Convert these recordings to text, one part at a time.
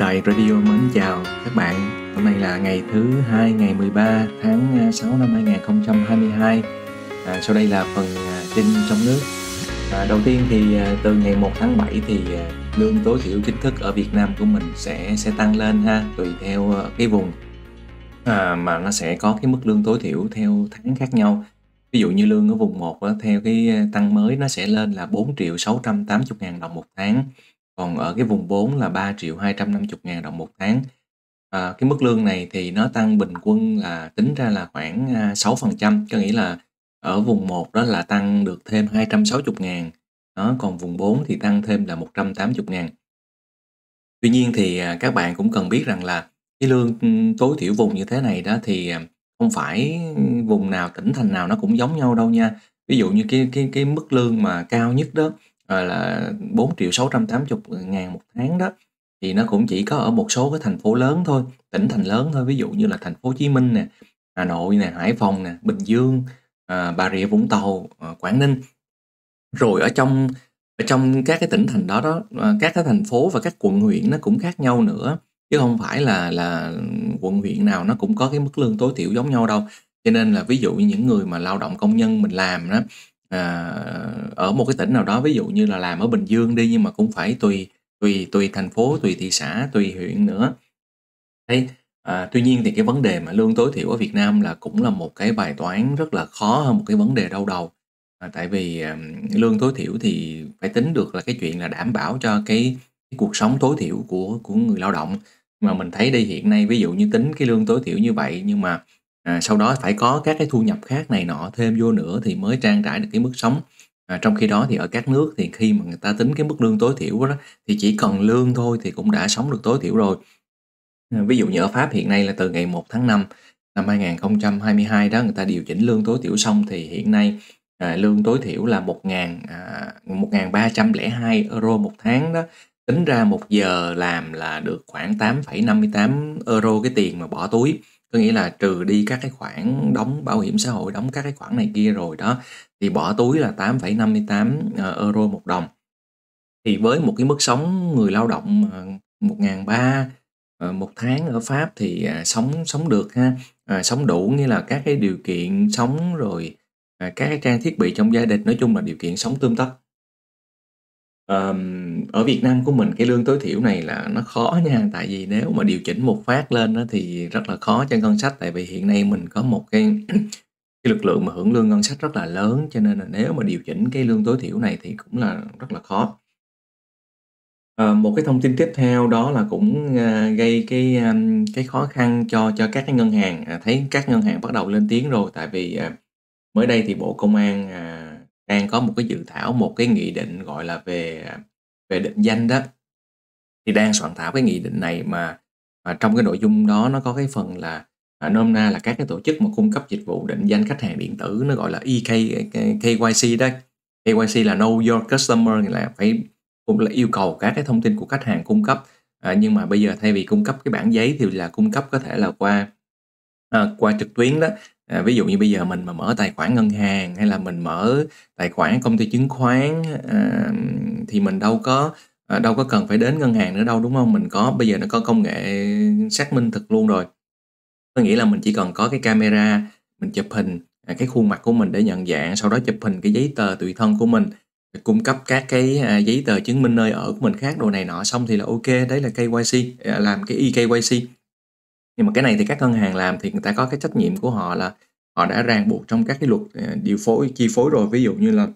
Tài Radio mến chào các bạn. Hôm nay là ngày thứ hai ngày 13 tháng 6 à, năm 2022. À, sau đây là phần à, tin trong nước. À, đầu tiên thì à, từ ngày 1 tháng 7 thì lương tối thiểu chính thức ở Việt Nam của mình sẽ sẽ tăng lên ha, tùy theo cái vùng à, mà nó sẽ có cái mức lương tối thiểu theo tháng khác nhau. Ví dụ như lương ở vùng 1 theo cái tăng mới nó sẽ lên là 4 triệu 680 ngàn đồng một tháng còn ở cái vùng 4 là 3 triệu 250 ngàn đồng một tháng à, cái mức lương này thì nó tăng bình quân là tính ra là khoảng 6 à, phần trăm có nghĩa là ở vùng 1 đó là tăng được thêm 260 ngàn đó còn vùng 4 thì tăng thêm là 180 ngàn tuy nhiên thì à, các bạn cũng cần biết rằng là cái lương ừ, tối thiểu vùng như thế này đó thì à, không phải vùng nào tỉnh thành nào nó cũng giống nhau đâu nha ví dụ như cái cái cái mức lương mà cao nhất đó Ờ, là 4 triệu 680 ngàn một tháng đó thì nó cũng chỉ có ở một số cái thành phố lớn thôi tỉnh thành lớn thôi ví dụ như là thành phố Hồ Chí Minh nè Hà Nội nè Hải Phòng nè Bình Dương à, Bà Rịa Vũng Tàu à, Quảng Ninh rồi ở trong ở trong các cái tỉnh thành đó đó các cái thành phố và các quận huyện nó cũng khác nhau nữa chứ không phải là là quận huyện nào nó cũng có cái mức lương tối thiểu giống nhau đâu cho nên là ví dụ như những người mà lao động công nhân mình làm đó à, ở một cái tỉnh nào đó ví dụ như là làm ở Bình Dương đi nhưng mà cũng phải tùy tùy tùy thành phố tùy thị xã tùy huyện nữa đấy à, tuy nhiên thì cái vấn đề mà lương tối thiểu ở Việt Nam là cũng là một cái bài toán rất là khó hơn một cái vấn đề đau đầu à, tại vì à, lương tối thiểu thì phải tính được là cái chuyện là đảm bảo cho cái, cái cuộc sống tối thiểu của của người lao động mà mình thấy đây hiện nay ví dụ như tính cái lương tối thiểu như vậy nhưng mà à, sau đó phải có các cái thu nhập khác này nọ thêm vô nữa thì mới trang trải được cái mức sống à, trong khi đó thì ở các nước thì khi mà người ta tính cái mức lương tối thiểu đó thì chỉ cần lương thôi thì cũng đã sống được tối thiểu rồi à, ví dụ như ở Pháp hiện nay là từ ngày 1 tháng 5 năm 2022 đó người ta điều chỉnh lương tối thiểu xong thì hiện nay à, lương tối thiểu là 1.000 à, 1.302 euro một tháng đó tính ra một giờ làm là được khoảng 8,58 euro cái tiền mà bỏ túi có nghĩa là trừ đi các cái khoản đóng bảo hiểm xã hội đóng các cái khoản này kia rồi đó thì bỏ túi là 8,58 ờ, euro một đồng thì với một cái mức sống người lao động 1 ờ, ngàn ờ, một tháng ở Pháp thì à, sống sống được ha à, sống đủ nghĩa là các cái điều kiện sống rồi à, các cái trang thiết bị trong gia đình nói chung là điều kiện sống tươm tất um, ở Việt Nam của mình cái lương tối thiểu này là nó khó nha, tại vì nếu mà điều chỉnh một phát lên đó thì rất là khó cho ngân sách, tại vì hiện nay mình có một cái cái lực lượng mà hưởng lương ngân sách rất là lớn, cho nên là nếu mà điều chỉnh cái lương tối thiểu này thì cũng là rất là khó. Ờ, một cái thông tin tiếp theo đó là cũng, ờ, gây cái, ờ, cái khó khăn cho cho các cái ngân hàng, à, thấy các ngân hàng bắt đầu lên tiếng rồi, tại vì, à, mới đây thì Bộ Công an, à, đang có một cái dự thảo một cái nghị định, gọi là, về, à về định danh đó thì đang soạn thảo cái nghị định này mà, mà trong cái nội dung đó nó có cái phần là à, nôm na là các cái tổ chức mà cung cấp dịch vụ định danh khách hàng điện tử nó gọi là EK KYC đó KYC là Know Your Customer là phải cũng là yêu cầu các cái thông tin của khách hàng cung cấp à, nhưng mà bây giờ thay vì cung cấp cái bản giấy thì là cung cấp có thể là qua à, qua trực tuyến đó À, ví dụ như bây giờ mình mà mở tài khoản ngân hàng hay là mình mở tài khoản công ty chứng khoán à, thì mình đâu có à, đâu có cần phải đến ngân hàng nữa đâu đúng không? Mình có bây giờ nó có công nghệ xác minh thực luôn rồi. Có nghĩa là mình chỉ cần có cái camera mình chụp hình à, cái khuôn mặt của mình để nhận dạng, sau đó chụp hình cái giấy tờ tùy thân của mình cung cấp các cái à, giấy tờ chứng minh nơi ở của mình khác đồ này nọ xong thì là ok đấy là KYC à, làm cái eKYC nhưng mà cái này thì các ngân hàng làm thì người ta có cái trách nhiệm của họ là họ đã ràng buộc trong các cái luật ờ, điều phối chi phối rồi, ví dụ như là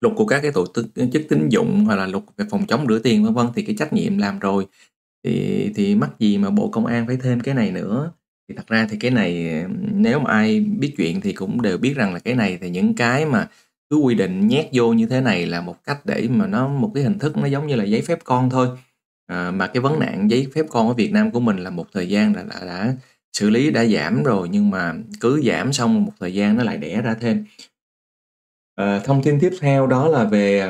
luật của các cái tổ chức tín dụng hoặc là luật về phòng chống rửa tiền vân vân thì cái trách nhiệm làm rồi thì thì mắc gì mà bộ công an phải thêm cái này nữa thì thật ra thì cái này ờ, nếu mà ai biết chuyện thì cũng đều biết rằng là cái này thì những cái mà cứ quy định nhét vô như thế này là một cách để mà nó một cái hình thức nó giống như là giấy phép con thôi À, mà cái vấn nạn giấy phép con ở Việt Nam của mình là một thời gian đã, đã đã xử lý đã giảm rồi nhưng mà cứ giảm xong một thời gian nó lại đẻ ra thêm. À, thông tin tiếp theo đó là về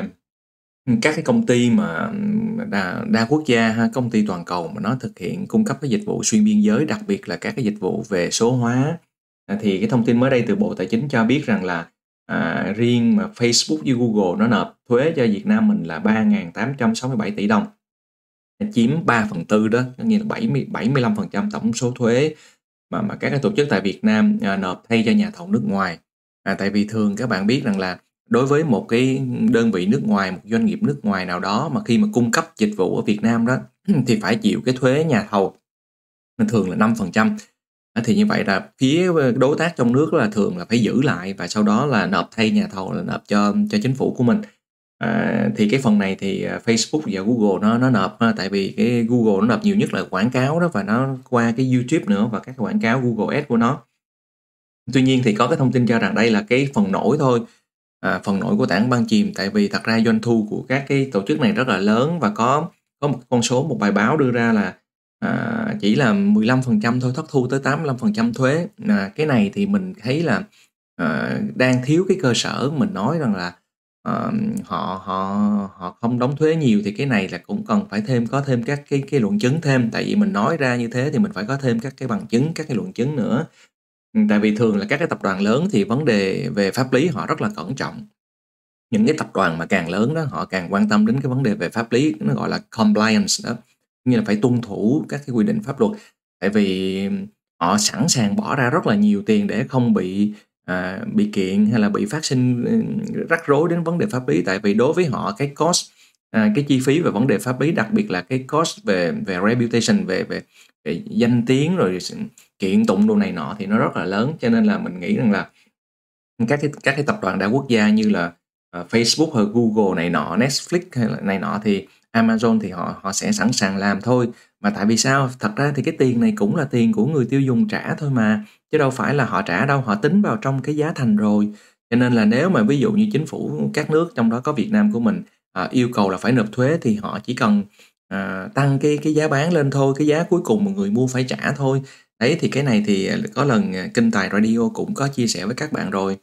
ừ, các cái công ty mà ừ, đa, đa quốc gia ha, công ty toàn cầu mà nó thực hiện cung cấp cái dịch vụ xuyên biên giới đặc biệt là các cái dịch vụ về số hóa à, thì cái thông tin mới đây từ Bộ Tài chính cho biết rằng là à, riêng mà Facebook với Google nó nộp thuế cho Việt Nam mình là 3.867 tỷ đồng chiếm 3 phần tư đó có nghĩa là 70 75% tổng số thuế mà mà các cái tổ chức tại Việt Nam à, nộp thay cho nhà thầu nước ngoài à, tại vì thường các bạn biết rằng là đối với một cái đơn vị nước ngoài một doanh nghiệp nước ngoài nào đó mà khi mà cung cấp dịch vụ ở Việt Nam đó thì phải chịu cái thuế nhà thầu thường là 5% à, thì như vậy là phía ờ, đối tác trong nước là thường là phải giữ lại và sau đó là nộp thay nhà thầu là nộp cho cho chính phủ của mình À, thì cái phần này thì à, Facebook và Google nó nó nộp tại vì cái Google nó nộp nhiều nhất là quảng cáo đó và nó qua cái YouTube nữa và các quảng cáo Google Ads của nó. Tuy nhiên thì có cái thông tin cho rằng đây là cái phần nổi thôi, à, phần nổi của tảng băng chìm tại vì thật ra doanh thu của các cái tổ chức này rất là lớn và có có một con số một bài báo đưa ra là à, chỉ là 15% thôi thất thu tới 85% thuế. À, cái này thì mình thấy là à, đang thiếu cái cơ sở mình nói rằng là ờ, họ họ họ không đóng thuế nhiều thì cái này là cũng cần phải thêm có thêm các cái cái luận chứng thêm, tại vì mình nói ra như thế thì mình phải có thêm các cái bằng chứng, các cái luận chứng nữa. Ừ, tại vì thường là các cái tập đoàn lớn thì vấn đề về pháp lý họ rất là cẩn trọng. Những cái tập đoàn mà càng lớn đó, họ càng quan tâm đến cái vấn đề về pháp lý, nó gọi là compliance đó, như là phải tuân thủ các cái quy định pháp luật. Tại vì họ sẵn sàng bỏ ra rất là nhiều tiền để không bị à, bị kiện hay là bị phát sinh ừ, rắc rối đến vấn đề pháp lý tại vì đối với họ cái cost à, cái chi phí về vấn đề pháp lý đặc biệt là cái cost về về reputation về về, về danh tiếng rồi kiện tụng đồ này nọ thì nó rất là lớn cho nên là mình nghĩ rằng là các cái các cái tập đoàn đa quốc gia như là uh, Facebook hay Google này nọ Netflix hay là này nọ thì Amazon thì họ họ sẽ sẵn sàng làm thôi. Mà tại vì sao? Thật ra thì cái tiền này cũng là tiền của người tiêu dùng trả thôi mà, chứ đâu phải là họ trả đâu, họ tính vào trong cái giá thành rồi. Cho nên là nếu mà ví dụ như chính phủ các nước trong đó có Việt Nam của mình à, yêu cầu là phải nộp thuế thì họ chỉ cần à, tăng cái cái giá bán lên thôi, cái giá cuối cùng mà người mua phải trả thôi. Đấy thì cái này thì có lần Kinh Tài Radio cũng có chia sẻ với các bạn rồi.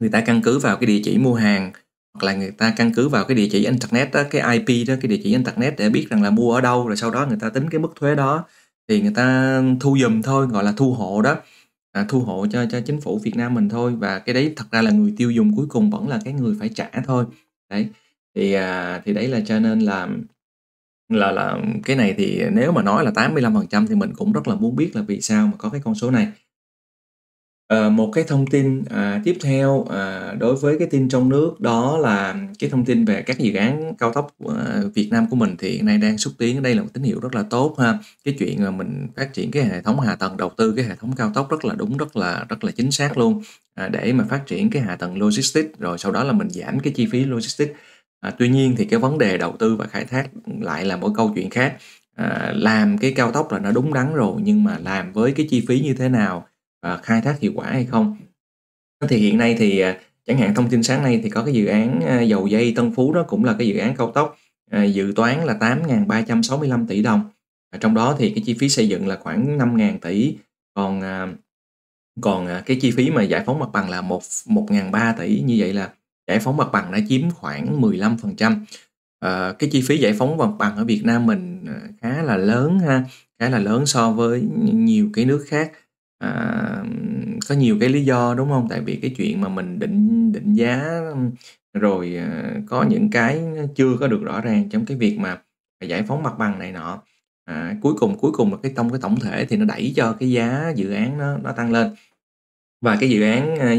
Người ta căn cứ vào cái địa chỉ mua hàng hoặc là người ta căn cứ vào cái địa chỉ internet đó, cái IP đó, cái địa chỉ internet để biết rằng là mua ở đâu rồi sau đó người ta tính cái mức thuế đó thì người ta thu dùm thôi gọi là thu hộ đó à, thu hộ cho cho chính phủ Việt Nam mình thôi và cái đấy thật ra là người tiêu dùng cuối cùng vẫn là cái người phải trả thôi đấy thì à, thì đấy là cho nên là là là cái này thì nếu mà nói là 85% thì mình cũng rất là muốn biết là vì sao mà có cái con số này Ờ, một cái thông tin, à, tiếp theo, à, đối với cái tin trong nước đó là cái thông tin về các dự án cao tốc, ờ, Việt Nam của mình thì hiện nay đang xúc tiến, đây là một tín hiệu rất là tốt ha. Cái chuyện, mà mình phát triển cái hệ thống hạ tầng đầu tư cái hệ thống cao tốc rất là đúng, rất là rất là chính xác luôn, à, để mà phát triển cái hạ tầng logistics, rồi sau đó là mình giảm cái chi phí logistics. À, tuy nhiên thì cái vấn đề đầu tư và khai thác lại là mỗi câu chuyện khác, à, làm cái cao tốc là nó đúng đắn rồi, nhưng mà làm với cái chi phí như thế nào À, khai thác hiệu quả hay không thì hiện nay thì à, chẳng hạn thông tin sáng nay thì có cái dự án à, dầu dây Tân Phú đó cũng là cái dự án cao tốc dự toán là 8.365 tỷ đồng trong đó thì cái chi phí xây dựng là khoảng 5.000 tỷ còn còn cái chi phí mà giải phóng mặt bằng là 1 1.300 tỷ như vậy là giải phóng mặt bằng đã chiếm khoảng 15% trăm cái chi phí giải phóng mặt bằng ở Việt Nam mình khá là lớn ha khá là lớn so với nhiều cái nước khác à, có nhiều cái lý do đúng không? Tại vì cái chuyện mà mình định định giá rồi à, có những cái chưa có được rõ ràng trong cái việc mà giải phóng mặt bằng này nọ à, cuối cùng cuối cùng là cái trong cái tổng thể thì nó đẩy cho cái giá dự án nó nó tăng lên và cái dự án à,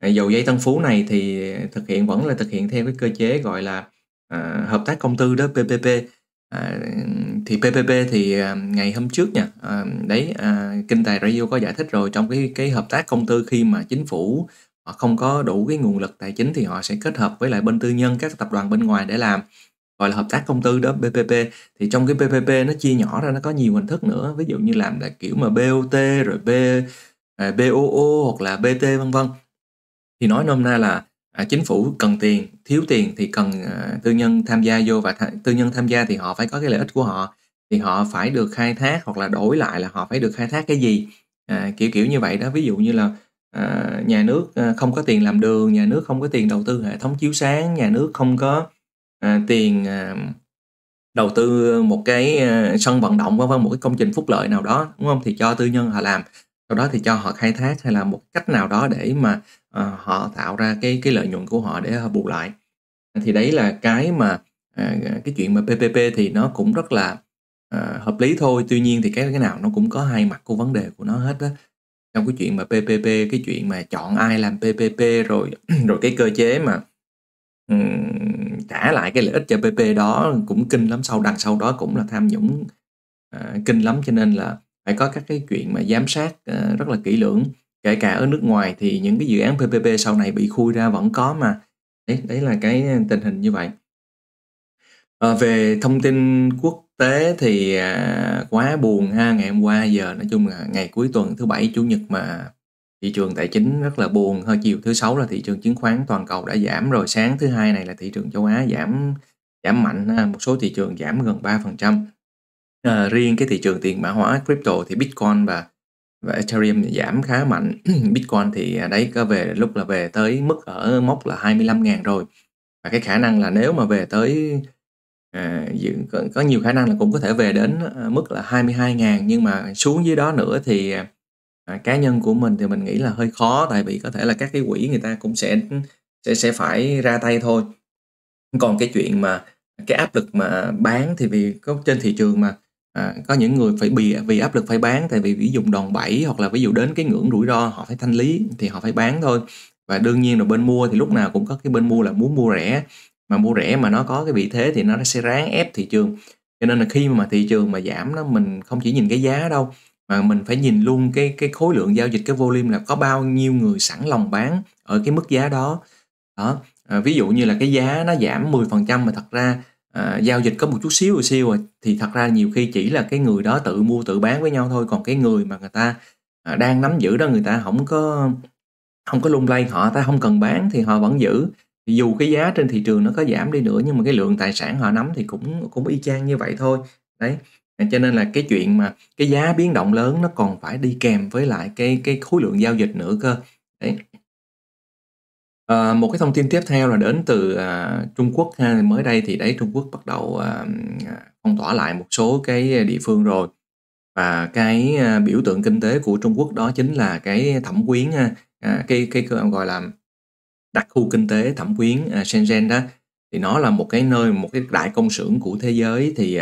à, dầu dây Tân Phú này thì thực hiện vẫn là thực hiện theo cái cơ chế gọi là à, hợp tác công tư đó PPP À, thì PPP thì à, ngày hôm trước nha, à, đấy à, Kinh Tài Radio có giải thích rồi trong cái cái hợp tác công tư khi mà chính phủ họ không có đủ cái nguồn lực tài chính thì họ sẽ kết hợp với lại bên tư nhân các tập đoàn bên ngoài để làm gọi là hợp tác công tư đó PPP thì trong cái PPP nó chia nhỏ ra nó có nhiều hình thức nữa ví dụ như làm là kiểu mà BOT rồi B à, BOO hoặc là BT vân vân thì nói nôm na là à, chính phủ cần tiền thiếu tiền thì cần à, tư nhân tham gia vô và th- tư nhân tham gia thì họ phải có cái lợi ích của họ thì họ phải được khai thác hoặc là đổi lại là họ phải được khai thác cái gì à, kiểu kiểu như vậy đó ví dụ như là à, nhà nước à, không có tiền làm đường nhà nước không có tiền đầu tư hệ thống chiếu sáng nhà nước không có à, tiền à, đầu tư một cái à, sân vận động vân một cái công trình phúc lợi nào đó đúng không thì cho tư nhân họ làm sau đó thì cho họ khai thác hay là một cách nào đó để mà à, họ tạo ra cái cái lợi nhuận của họ để họ bù lại thì đấy là cái mà à, cái chuyện mà PPP thì nó cũng rất là à, hợp lý thôi tuy nhiên thì cái cái nào nó cũng có hai mặt của vấn đề của nó hết đó trong cái chuyện mà PPP cái chuyện mà chọn ai làm PPP rồi rồi cái cơ chế mà um, trả lại cái lợi ích cho PPP đó cũng kinh lắm sau đằng sau đó cũng là tham nhũng uh, kinh lắm cho nên là phải có các cái chuyện mà giám sát ờ, rất là kỹ lưỡng kể cả ở nước ngoài thì những cái dự án PPP sau này bị khui ra vẫn có mà đấy, đấy là cái tình hình như vậy à, về thông tin quốc tế thì à, quá buồn ha ngày hôm qua giờ nói chung là ngày cuối tuần thứ bảy chủ nhật mà thị trường tài chính rất là buồn hơi chiều thứ sáu là thị trường chứng khoán toàn cầu đã giảm rồi sáng thứ hai này là thị trường châu Á giảm giảm mạnh một số thị trường giảm gần 3% À, riêng cái thị trường tiền mã hóa crypto thì Bitcoin và và Ethereum giảm khá mạnh. Bitcoin thì à, đấy có về lúc là về tới mức ở mốc là 25.000 rồi. Và cái khả năng là nếu mà về tới à, có, có nhiều khả năng là cũng có thể về đến à, mức là 22.000 nhưng mà xuống dưới đó nữa thì à, à, cá nhân của mình thì mình nghĩ là hơi khó tại vì có thể là các cái quỹ người ta cũng sẽ sẽ sẽ phải ra tay thôi. Còn cái chuyện mà cái áp lực mà bán thì vì có trên thị trường mà À, có những người phải bị vì áp lực phải bán tại vì ví dụ đòn bẩy hoặc là ví dụ đến cái ngưỡng rủi ro họ phải thanh lý thì họ phải bán thôi và đương nhiên là bên mua thì lúc nào cũng có cái bên mua là muốn mua rẻ mà mua rẻ mà nó có cái vị thế thì nó sẽ ráng ép thị trường cho nên là khi mà thị trường mà giảm nó mình không chỉ nhìn cái giá đâu mà mình phải nhìn luôn cái cái khối lượng giao dịch cái volume là có bao nhiêu người sẵn lòng bán ở cái mức giá đó đó à, ví dụ như là cái giá nó giảm 10% mà thật ra à, giao dịch có một chút xíu siêu rồi thì thật ra nhiều khi chỉ là cái người đó tự mua tự bán với nhau thôi còn cái người mà người ta à, đang nắm giữ đó người ta không có không có lung lay họ ta không cần bán thì họ vẫn giữ dù cái giá trên thị trường nó có giảm đi nữa nhưng mà cái lượng tài sản họ nắm thì cũng cũng y chang như vậy thôi đấy à, cho nên là cái chuyện mà cái giá biến động lớn nó còn phải đi kèm với lại cái cái khối lượng giao dịch nữa cơ đấy Ờ, một cái thông tin tiếp theo là đến từ, à, Trung Quốc ha. Mới đây thì đấy, Trung Quốc bắt đầu, à, à phong tỏa lại một số cái địa phương rồi. Và cái, a, à, biểu tượng kinh tế của Trung Quốc đó chính là cái thẩm quyến à, à cái cái, gọi là, đặc khu kinh tế thẩm quyến, à, Shenzhen đó. Thì nó là một cái nơi, một cái đại công xưởng của thế giới thì,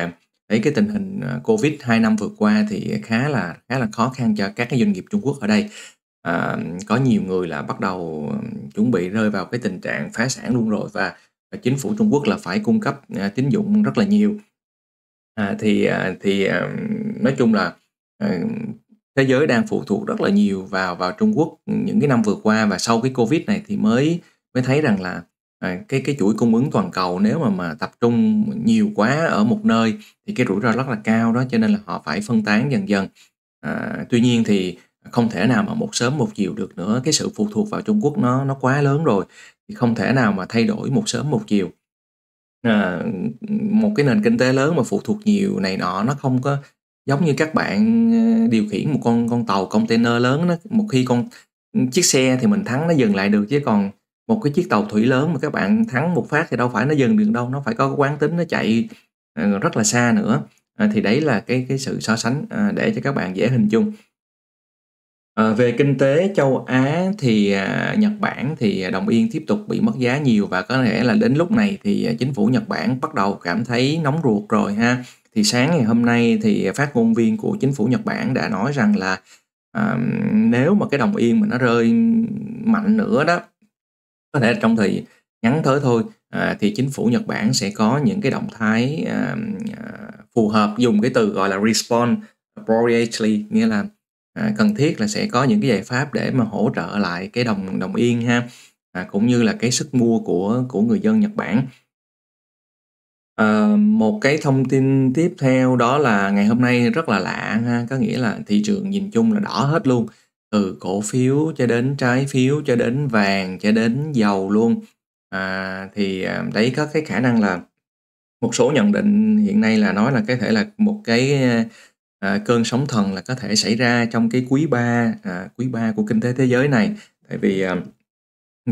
thấy cái tình hình, Covid 2 năm vừa qua thì khá là khá là khó khăn cho các cái doanh nghiệp Trung Quốc ở đây à, có nhiều người là bắt đầu chuẩn bị rơi vào cái tình trạng phá sản luôn rồi và, và chính phủ Trung Quốc là phải cung cấp à, tín dụng rất là nhiều à, thì à, thì à, nói chung là à, thế giới đang phụ thuộc rất là nhiều vào vào Trung Quốc những cái năm vừa qua và sau cái Covid này thì mới mới thấy rằng là à, cái cái chuỗi cung ứng toàn cầu nếu mà mà tập trung nhiều quá ở một nơi thì cái rủi ro rất là cao đó cho nên là họ phải phân tán dần dần à, tuy nhiên thì không thể nào mà một sớm một chiều được nữa cái sự phụ thuộc vào Trung Quốc nó nó quá lớn rồi thì không thể nào mà thay đổi một sớm một chiều à, một cái nền kinh tế lớn mà phụ thuộc nhiều này nọ nó không có giống như các bạn à, điều khiển một con con tàu container lớn nó một khi con chiếc xe thì mình thắng nó dừng lại được chứ còn một cái chiếc tàu thủy lớn mà các bạn thắng một phát thì đâu phải nó dừng được đâu nó phải có quán tính nó chạy à, rất là xa nữa à, thì đấy là cái cái sự so sánh à, để cho các bạn dễ hình dung Ờ, về kinh tế châu Á thì, à, Nhật Bản thì à, đồng yên tiếp tục bị mất giá nhiều và có lẽ là đến lúc này thì, à, chính phủ Nhật Bản bắt đầu cảm thấy nóng ruột rồi ha. Thì sáng ngày hôm nay thì phát ngôn viên của chính phủ Nhật Bản đã nói rằng là, à, nếu mà cái đồng yên mà nó rơi mạnh nữa đó, có thể trong thời ngắn tới thôi, à, thì chính phủ Nhật Bản sẽ có những cái động thái, à, phù hợp, dùng cái từ gọi là "respond appropriately", nghĩa là à, cần thiết là sẽ có những cái giải pháp để mà hỗ trợ lại cái đồng đồng yên ha à, cũng như là cái sức mua của của người dân Nhật Bản à, một cái thông tin tiếp theo đó là ngày hôm nay rất là lạ ha có nghĩa là thị trường nhìn chung là đỏ hết luôn từ cổ phiếu cho đến trái phiếu cho đến vàng cho đến dầu luôn à, thì à, đấy có cái khả năng là một số nhận định hiện nay là nói là có thể là một cái À, cơn sóng thần là có thể xảy ra trong cái quý 3 à, quý 3 của kinh tế thế giới này tại vì à,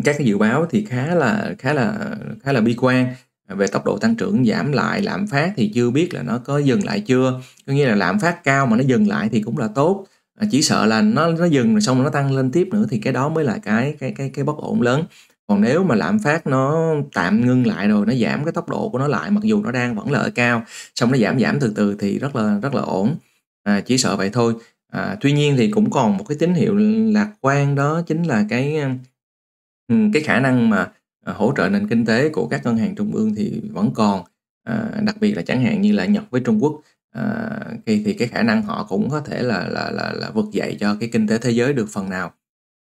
các cái dự báo thì khá là khá là khá là bi quan à, về tốc độ tăng trưởng giảm lại lạm phát thì chưa biết là nó có dừng lại chưa có nghĩa là lạm phát cao mà nó dừng lại thì cũng là tốt à, chỉ sợ là nó nó dừng rồi xong rồi nó tăng lên tiếp nữa thì cái đó mới là cái cái cái cái bất ổn lớn còn nếu mà lạm phát nó tạm ngưng lại rồi nó giảm cái tốc độ của nó lại mặc dù nó đang vẫn là ở cao xong nó giảm giảm từ từ thì rất là rất là ổn à, chỉ sợ vậy thôi à, tuy nhiên thì cũng còn một cái tín hiệu lạc quan đó chính là cái ừ, cái khả năng mà à, hỗ trợ nền kinh tế của các ngân hàng trung ương thì vẫn còn à, đặc biệt là chẳng hạn như là Nhật với Trung Quốc à, thì thì cái khả năng họ cũng có thể là là là, là vượt dậy cho cái kinh tế thế giới được phần nào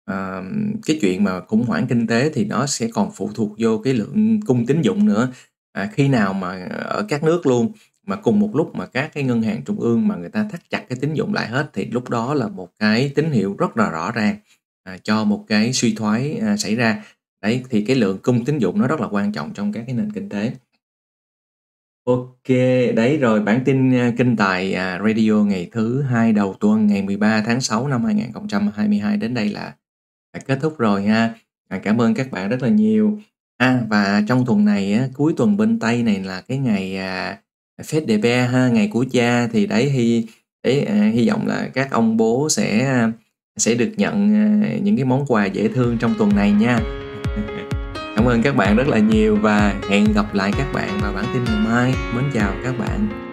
à, cái chuyện mà khủng hoảng kinh tế thì nó sẽ còn phụ thuộc vô cái lượng cung tín dụng nữa à, khi nào mà ở các nước luôn mà cùng một lúc mà các cái ngân hàng trung ương mà người ta thắt chặt cái tín dụng lại hết thì lúc đó là một cái tín hiệu rất là rõ ràng à, cho một cái suy thoái à, xảy ra đấy thì cái lượng cung tín dụng nó rất là quan trọng trong các cái nền kinh tế Ok, đấy rồi bản tin à, kinh tài à, radio ngày thứ hai đầu tuần ngày 13 tháng 6 năm 2022 đến đây là, là kết thúc rồi ha. À, cảm ơn các bạn rất là nhiều. À, và trong tuần này á, cuối tuần bên Tây này là cái ngày à, Fête des pères ha, ngày của cha thì đấy hy đấy, à, hy vọng là các ông bố sẽ à, sẽ được nhận à, những cái món quà dễ thương trong tuần này nha. Cảm ơn các bạn rất là nhiều và hẹn gặp lại các bạn vào bản tin ngày mai. Mến chào các bạn.